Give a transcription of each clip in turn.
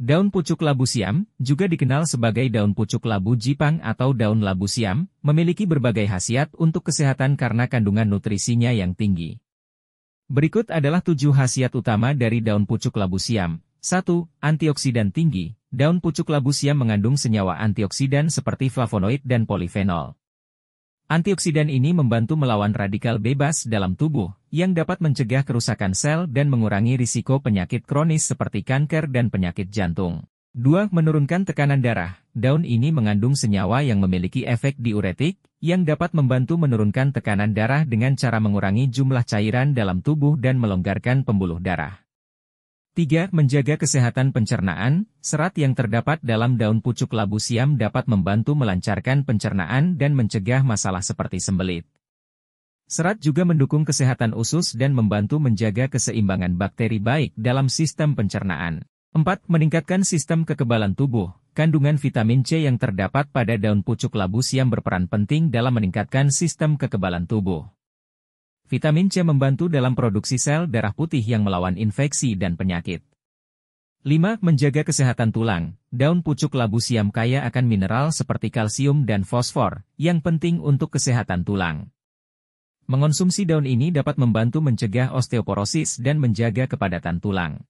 Daun pucuk labu siam, juga dikenal sebagai daun pucuk labu jipang atau daun labu siam, memiliki berbagai khasiat untuk kesehatan karena kandungan nutrisinya yang tinggi. Berikut adalah tujuh khasiat utama dari daun pucuk labu siam. 1. Antioksidan tinggi. Daun pucuk labu siam mengandung senyawa antioksidan seperti flavonoid dan polifenol. Antioksidan ini membantu melawan radikal bebas dalam tubuh, yang dapat mencegah kerusakan sel dan mengurangi risiko penyakit kronis seperti kanker dan penyakit jantung. 2. Menurunkan tekanan darah. Daun ini mengandung senyawa yang memiliki efek diuretik, yang dapat membantu menurunkan tekanan darah dengan cara mengurangi jumlah cairan dalam tubuh dan melonggarkan pembuluh darah. 3. Menjaga kesehatan pencernaan, serat yang terdapat dalam daun pucuk labu siam dapat membantu melancarkan pencernaan dan mencegah masalah seperti sembelit. Serat juga mendukung kesehatan usus dan membantu menjaga keseimbangan bakteri baik dalam sistem pencernaan. 4. Meningkatkan sistem kekebalan tubuh. Kandungan vitamin C yang terdapat pada daun pucuk labu siam berperan penting dalam meningkatkan sistem kekebalan tubuh. Vitamin C membantu dalam produksi sel darah putih yang melawan infeksi dan penyakit. 5. Menjaga kesehatan tulang. Daun pucuk labu siam kaya akan mineral seperti kalsium dan fosfor, yang penting untuk kesehatan tulang. Mengonsumsi daun ini dapat membantu mencegah osteoporosis dan menjaga kepadatan tulang.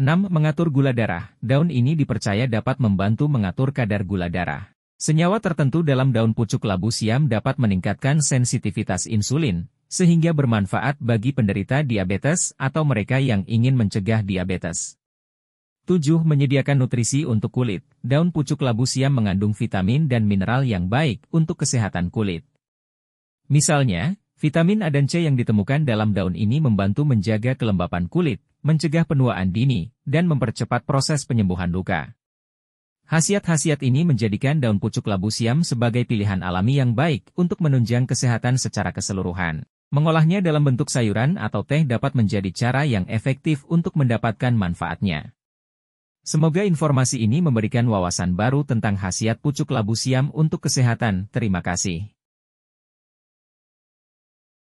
6. Mengatur gula darah. Daun ini dipercaya dapat membantu mengatur kadar gula darah. Senyawa tertentu dalam daun pucuk labu siam dapat meningkatkan sensitivitas insulin, sehingga bermanfaat bagi penderita diabetes atau mereka yang ingin mencegah diabetes. 7. Menyediakan nutrisi untuk kulit. Daun pucuk labu siam mengandung vitamin dan mineral yang baik untuk kesehatan kulit. Misalnya, vitamin A dan C yang ditemukan dalam daun ini membantu menjaga kelembapan kulit, mencegah penuaan dini, dan mempercepat proses penyembuhan luka. Hasiat-hasiat ini menjadikan daun pucuk labu siam sebagai pilihan alami yang baik untuk menunjang kesehatan secara keseluruhan. Mengolahnya dalam bentuk sayuran atau teh dapat menjadi cara yang efektif untuk mendapatkan manfaatnya. Semoga informasi ini memberikan wawasan baru tentang khasiat pucuk labu siam untuk kesehatan. Terima kasih.